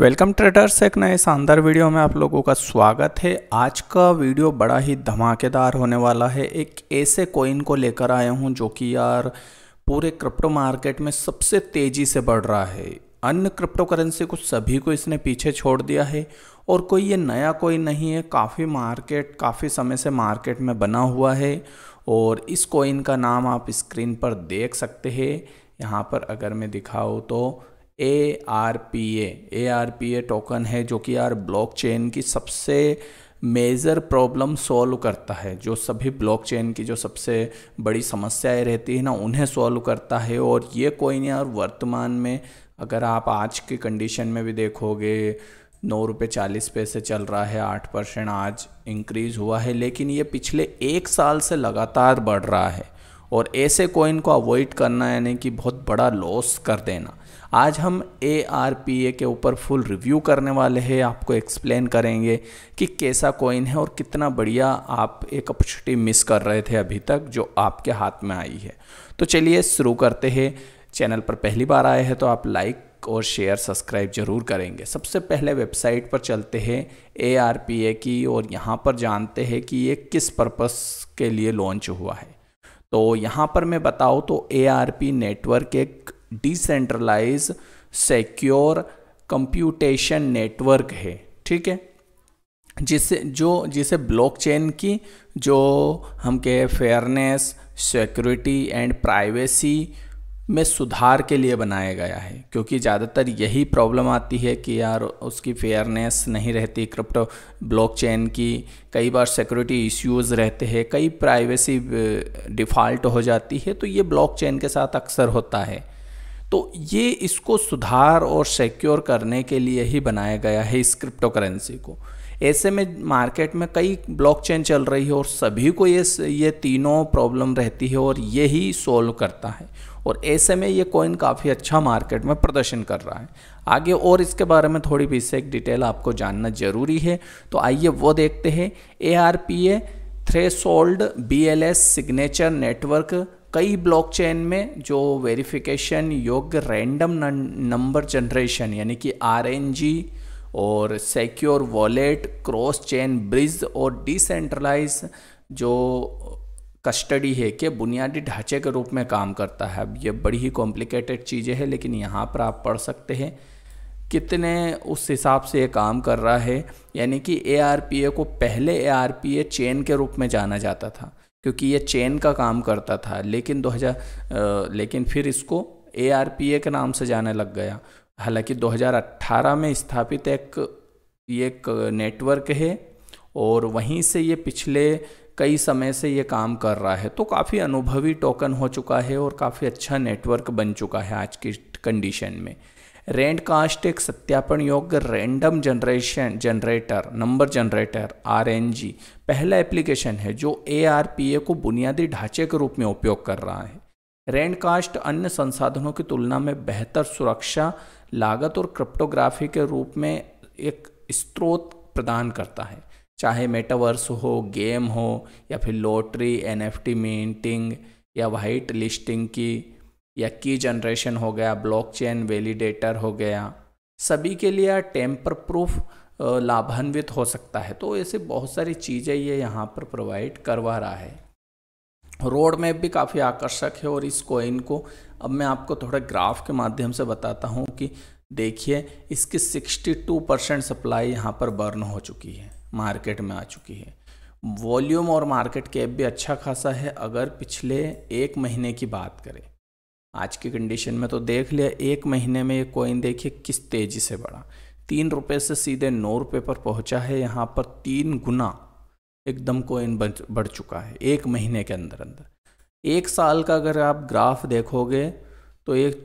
welcome traders एक नए शानदार वीडियो में आप लोगों का स्वागत है आज का वीडियो बड़ा ही धमाकेदार होने वाला है एक ऐसे कॉइन को लेकर आया हूं जो कि यार पूरे क्रिप्टो मार्केट में सबसे तेज़ी से बढ़ रहा है अन्य क्रिप्टो करेंसी को सभी को इसने पीछे छोड़ दिया है और कोई ये नया कोई नहीं है काफ़ी मार्केट काफ़ी समय से मार्केट में बना हुआ है और इस कोइन का नाम आप स्क्रीन पर देख सकते हैं यहाँ पर अगर मैं दिखाऊँ तो A R P A A R P A token है जो कि यार ब्लॉक चेन की सबसे मेजर प्रॉब्लम सॉल्व करता है जो सभी ब्लॉक चेन की जो सबसे बड़ी समस्याएं रहती है ना उन्हें सॉल्व करता है और ये कोई नहीं यार वर्तमान में अगर आप आज की कंडीशन में भी देखोगे नौ रुपये चालीस पैसे चल रहा है आठ परसेंट आज इंक्रीज़ हुआ है लेकिन ये पिछले एक साल से लगातार बढ़ रहा है और ऐसे कॉइन को अवॉइड करना यानी कि बहुत बड़ा लॉस कर देना आज हम ए आर पी ए के ऊपर फुल रिव्यू करने वाले हैं आपको एक्सप्लेन करेंगे कि कैसा कॉइन है और कितना बढ़िया आप एक अपॉर्चुनिटी मिस कर रहे थे अभी तक जो आपके हाथ में आई है तो चलिए शुरू करते हैं चैनल पर पहली बार आए हैं तो आप लाइक और शेयर सब्सक्राइब जरूर करेंगे सबसे पहले वेबसाइट पर चलते हैं ए आर पी ए की और यहाँ पर जानते हैं कि ये किस पर्पस के लिए लॉन्च हुआ है तो यहाँ पर मैं बताऊँ तो ए नेटवर्क एक डिसेंट्रलाइज सिक्योर कंप्यूटेशन नेटवर्क है ठीक है जिसे जो जिसे ब्लॉकचेन की जो हम कहे फेयरनेस सिक्योरिटी एंड प्राइवेसी में सुधार के लिए बनाया गया है क्योंकि ज़्यादातर यही प्रॉब्लम आती है कि यार उसकी फेयरनेस नहीं रहती क्रिप्टो ब्लॉकचेन की कई बार सिक्योरिटी इश्यूज रहते हैं कई प्राइवेसी डिफ़ॉल्ट हो जाती है तो ये ब्लॉकचेन के साथ अक्सर होता है तो ये इसको सुधार और सिक्योर करने के लिए ही बनाया गया है इस क्रिप्टो करेंसी को ऐसे में मार्केट में कई ब्लॉकचेन चल रही है और सभी को ये ये तीनों प्रॉब्लम रहती है और ये ही सोल्व करता है और ऐसे में ये कॉइन काफ़ी अच्छा मार्केट में प्रदर्शन कर रहा है आगे और इसके बारे में थोड़ी एक डिटेल आपको जानना ज़रूरी है तो आइए वो देखते हैं A R P A threshold B L S signature network कई ब्लॉकचेन में जो वेरिफिकेशन योग्य रैंडम नंबर जनरेशन यानी कि आर एन जी और secure wallet cross chain bridge और डिसेंट्रलाइज जो कस्टडी है के बुनियादी ढांचे के रूप में काम करता है अब ये बड़ी ही कॉम्प्लिकेटेड चीज़ें हैं लेकिन यहाँ पर आप पढ़ सकते हैं कितने उस हिसाब से ये काम कर रहा है यानी कि ए को पहले ए चेन के रूप में जाना जाता था क्योंकि ये चेन का काम करता था लेकिन 2000 लेकिन फिर इसको ए के नाम से जाने लग गया हालांकि 2018 में स्थापित एक ये एक नेटवर्क है और वहीं से ये पिछले कई समय से ये काम कर रहा है तो काफ़ी अनुभवी टोकन हो चुका है और काफ़ी अच्छा नेटवर्क बन चुका है आज की कंडीशन में रेंड कास्ट एक सत्यापन योग्य random generation generator number generator आर पहला एप्लीकेशन है जो ए को बुनियादी ढांचे के रूप में उपयोग कर रहा है रेंड कास्ट अन्य संसाधनों की तुलना में बेहतर सुरक्षा लागत और क्रिप्टोग्राफी के रूप में एक स्रोत प्रदान करता है चाहे मेटावर्स हो गेम हो या फिर lottery N F T minting या वाइट लिस्टिंग की या की जनरेशन हो गया ब्लॉकचेन वैलिडेटर हो गया सभी के लिए टेम्पर प्रूफ लाभान्वित हो सकता है तो ऐसे बहुत सारी चीज़ें ये यहाँ पर प्रोवाइड करवा रहा है रोड मैप भी काफ़ी आकर्षक है और इस कॉइन को अब मैं आपको थोड़ा ग्राफ के माध्यम से बताता हूँ कि देखिए इसकी 62 परसेंट सप्लाई यहाँ पर बर्न हो चुकी है मार्केट में आ चुकी है वॉल्यूम और मार्केट कैप भी अच्छा खासा है अगर पिछले एक महीने की बात करें आज की कंडीशन में तो देख लिया एक महीने में ये कॉइन देखिए किस तेज़ी से बढ़ा तीन रुपये से सीधे नौ रुपये पर पहुंचा है यहाँ पर तीन गुना एकदम कोइन बढ़ चुका है एक महीने के अंदर अंदर एक साल का अगर आप ग्राफ देखोगे तो एक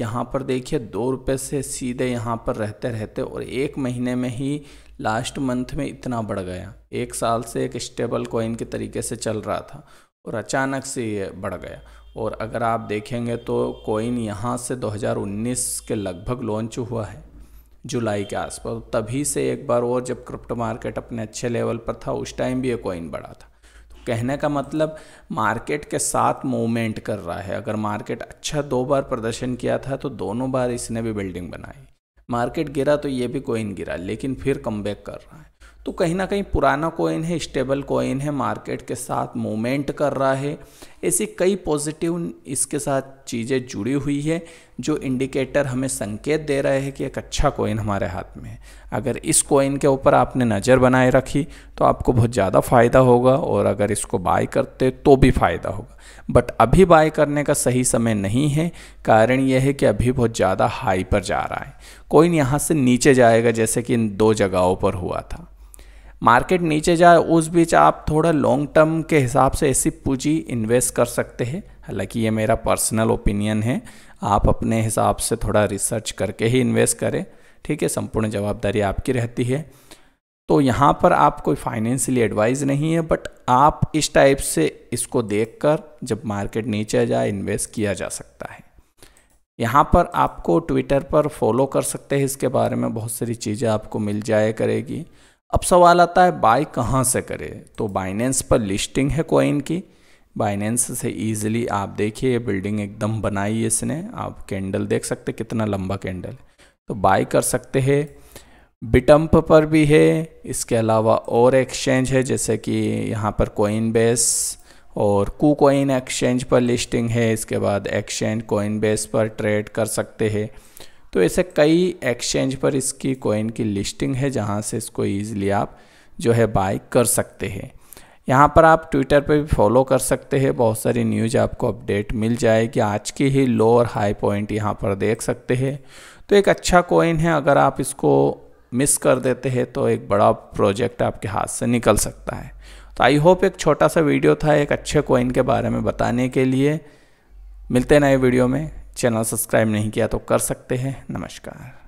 यहाँ पर देखिए दो रुपये से सीधे यहाँ पर रहते रहते और एक महीने में ही लास्ट मंथ में इतना बढ़ गया एक साल से एक स्टेबल कॉइन के तरीके से चल रहा था और अचानक से ये बढ़ गया और अगर आप देखेंगे तो कॉइन यहाँ से 2019 के लगभग लॉन्च हुआ है जुलाई के आसपास तभी से एक बार और जब क्रिप्टो मार्केट अपने अच्छे लेवल पर था उस टाइम भी ये कॉइन बढ़ा था कहने का मतलब मार्केट के साथ मूवमेंट कर रहा है अगर मार्केट अच्छा दो बार प्रदर्शन किया था तो दोनों बार इसने भी बिल्डिंग बनाई मार्केट गिरा तो ये भी कोइन गिरा लेकिन फिर कम कर रहा है तो कहीं ना कहीं पुराना कोइन है स्टेबल कोइन है मार्केट के साथ मूवमेंट कर रहा है ऐसी कई पॉजिटिव इसके साथ चीज़ें जुड़ी हुई है जो इंडिकेटर हमें संकेत दे रहे हैं कि एक अच्छा कोइन हमारे हाथ में है अगर इस कोइन के ऊपर आपने नज़र बनाए रखी तो आपको बहुत ज़्यादा फ़ायदा होगा और अगर इसको बाय करते तो भी फ़ायदा होगा बट अभी बाय करने का सही समय नहीं है कारण यह है कि अभी बहुत ज़्यादा हाई पर जा रहा है कोइन यहाँ से नीचे जाएगा जैसे कि इन दो जगहों पर हुआ था मार्केट नीचे जाए उस बीच आप थोड़ा लॉन्ग टर्म के हिसाब से ऐसी पूंजी इन्वेस्ट कर सकते हैं हालांकि ये मेरा पर्सनल ओपिनियन है आप अपने हिसाब से थोड़ा रिसर्च करके ही इन्वेस्ट करें ठीक है संपूर्ण जवाबदारी आपकी रहती है तो यहाँ पर आप कोई फाइनेंशियली एडवाइज नहीं है बट आप इस टाइप से इसको देखकर जब मार्केट नीचे जाए इन्वेस्ट किया जा सकता है यहाँ पर आपको ट्विटर पर फॉलो कर सकते हैं इसके बारे में बहुत सारी चीज़ें आपको मिल जाया करेगी अब सवाल आता है बाय कहाँ से करें तो बाइनेंस पर लिस्टिंग है कोइन की बाइनेंस से इजीली आप देखिए ये बिल्डिंग एकदम बनाई इसने आप कैंडल देख सकते कितना लंबा कैंडल है तो बाय कर सकते हैं बिटम्प पर भी है इसके अलावा और एक्सचेंज है जैसे कि यहाँ पर कोइन बेस और कू कोइन एक्सचेंज पर लिस्टिंग है इसके बाद एक्सचेंज कोइन बेस पर ट्रेड कर सकते हैं तो ऐसे कई एक्सचेंज पर इसकी कॉइन की लिस्टिंग है जहाँ से इसको ईजिली आप जो है बाय कर सकते हैं यहाँ पर आप ट्विटर पर भी फॉलो कर सकते हैं बहुत सारी न्यूज आपको अपडेट मिल जाएगी आज की ही लो और हाई पॉइंट यहाँ पर देख सकते हैं तो एक अच्छा कॉइन है अगर आप इसको मिस कर देते हैं तो एक बड़ा प्रोजेक्ट आपके हाथ से निकल सकता है तो आई होप एक छोटा सा वीडियो था एक अच्छे कॉइन के बारे में बताने के लिए मिलते नए वीडियो में चैनल सब्सक्राइब नहीं किया तो कर सकते हैं नमस्कार